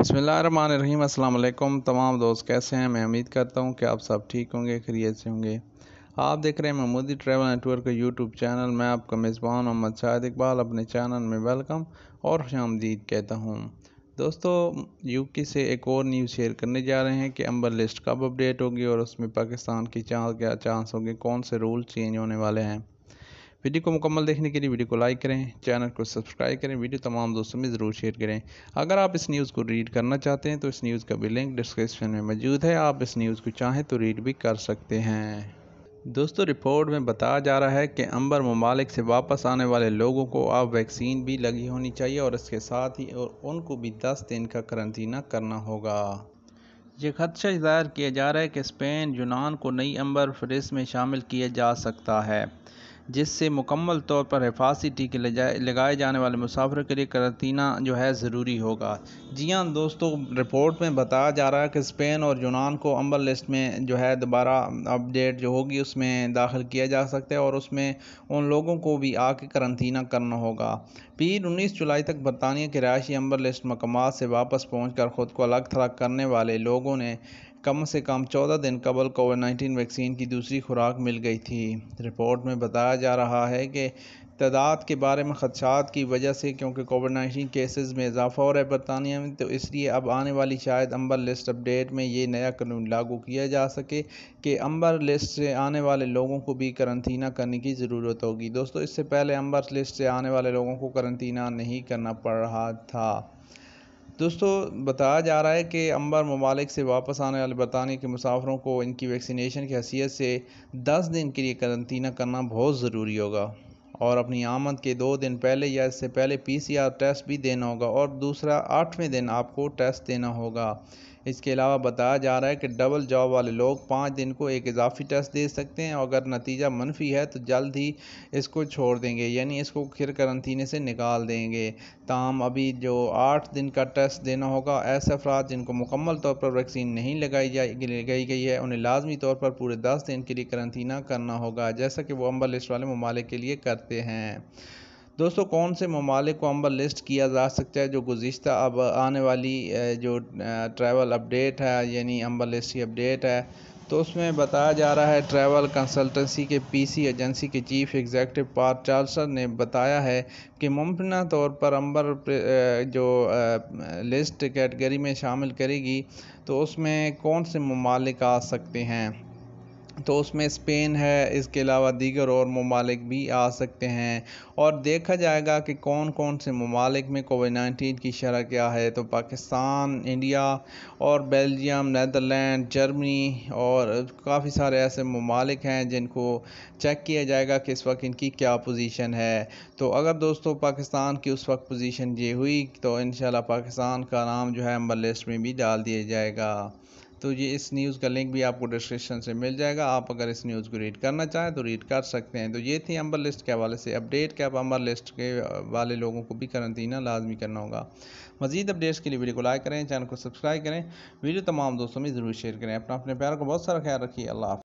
बसमीम अल्लाम तमाम दोस्त कैसे हैं मैं उम्मीद करता हूं कि आप सब ठीक होंगे खरीत से होंगे आप देख रहे हैं महमूदी ट्रैवल नेटवर्क का यूट्यूब चैनल मैं आपका मेज़बान मोहम्मद शाहिद इकबाल अपने चैनल में वेलकम और शामदीद कहता हूं दोस्तों यूके से एक और न्यूज़ शेयर करने जा रहे हैं कि अम्बर लिस्ट कब अपडेट होगी और उसमें पाकिस्तान की चाँद क्या चांस होगी कौन से रूल चेंज होने वाले हैं वीडियो को मुकम्मल देखने के लिए वीडियो को लाइक करें चैनल को सब्सक्राइब करें वीडियो तमाम दोस्तों में ज़रूर शेयर करें अगर आप इस न्यूज़ को रीड करना चाहते हैं तो इस न्यूज़ का भी लिंक डिस्क्रिप्शन में मौजूद है आप इस न्यूज़ को चाहें तो रीड भी कर सकते हैं दोस्तों रिपोर्ट में बताया जा रहा है कि अंबर ममालिक से वापस आने वाले लोगों को अब वैक्सीन भी लगी होनी चाहिए और इसके साथ ही और उनको भी 10 दिन का करंतना करना होगा ये खदशा जाहिर किया जा रहा है कि स्पेन यूनान को नई अंबर फहरिस्त में शामिल किया जा सकता है जिससे मुकम्मल तौर पर हिफाजती टीके लगाए जाने वाले मुसाफिर के लिए करंतना जो है ज़रूरी होगा जी हाँ दोस्तों रिपोर्ट में बताया जा रहा है कि स्पेन और यूनान को अम्बर लिस्ट में जो है दोबारा अपडेट जो होगी उसमें दाखिल किया जा सकता है और उसमें उन लोगों को भी आके करंतना करना होगा पीर उन्नीस जुलाई तक बरतानिया के रहायशी अम्बर लिस्ट मकाम से वापस पहुँच खुद को अलग थलग करने वाले लोगों ने कम से कम 14 दिन कबल कोविड 19 वैक्सीन की दूसरी खुराक मिल गई थी रिपोर्ट में बताया जा रहा है कि तादाद के बारे में खदशात की वजह से क्योंकि कोविड नाइन्टीन केसेस में इजाफा हो रहा है बरतानिया में तो इसलिए अब आने वाली शायद अंबर लिस्ट अपडेट में ये नया कानून लागू किया जा सके कि अंबर लिस्ट से आने वाले लोगों को भी करंतना करने की ज़रूरत होगी दोस्तों इससे पहले अंबर लिस्ट से आने वाले लोगों को करंतना नहीं करना पड़ रहा था दोस्तों बताया जा रहा है कि अंबर ममालिक से वापस आने वाले बरतानी के मुसाफरों को इनकी वैक्सीनेशन की हैसियत से दस दिन के लिए करंतना करना बहुत ज़रूरी होगा और अपनी आमद के दो दिन पहले या इससे पहले पीसीआर टेस्ट भी देना होगा और दूसरा आठवें दिन आपको टेस्ट देना होगा इसके अलावा बताया जा रहा है कि डबल जॉब वाले लोग पाँच दिन को एक इजाफी टेस्ट दे सकते हैं और अगर नतीजा मनफी है तो जल्द ही इसको छोड़ देंगे यानी इसको फिर करंतीने से निकाल देंगे ताहम अभी जो आठ दिन का टेस्ट देना होगा ऐसे अफराद जिनको मुकम्मल तौर पर वैक्सीन नहीं लगाई जा गई है उन्हें लाजमी तौर पर पूरे दस दिन के लिए करंतना करना होगा जैसा कि वो अम्बल लिस्ट वाले ममालिक के लिए करते हैं दोस्तों कौन से ममालिक को अम्बर लिस्ट किया जा सकता है जो गुज्त अब आने वाली जो ट्रैवल अपडेट है यानी अम्बर लिस्ट की अपडेट है तो उसमें बताया जा रहा है ट्रैवल कंसल्टेंसी के पीसी एजेंसी के चीफ एग्जेक्टिव पार्ट चार्सर ने बताया है कि मुमकिन तौर पर अंबर जो लिस्ट कैटेगरी में शामिल करेगी तो उसमें कौन से ममालिक आ सकते हैं तो उसमें स्पेन है इसके अलावा दीगर और ममालिक भी आ सकते हैं और देखा जाएगा कि कौन कौन से ममालिक में कोविड नाइन्टीन की शरह क्या है तो पाकिस्तान इंडिया और बेल्जियम नदरलैंड जर्मनी और काफ़ी सारे ऐसे ममालिक हैं जिनको चेक किया जाएगा कि इस वक्त इनकी क्या पोजीशन है तो अगर दोस्तों पाकिस्तान की उस वक्त पोजीशन ये हुई तो इन पाकिस्तान का नाम जो है अम्बर लिस्ट में भी डाल दिया जाएगा तो ये इस न्यूज़ का लिंक भी आपको डिस्क्रिप्शन से मिल जाएगा आप अगर इस न्यूज़ को रीड करना चाहें तो रीड कर सकते हैं तो ये थी अंबर लिस्ट के हवाले से अपडेट के आप अंबर लिस्ट के वाले लोगों को भी करंतना लाजमी करना होगा मजीद अपडेट्स के लिए वीडियो को लाइक करें चैनल को सब्सक्राइब करें वीडियो तमाम दोस्तों में ज़रूर शेयर करें अपना अपने प्यार को बहुत सारा ख्याल रखिए अल्लाह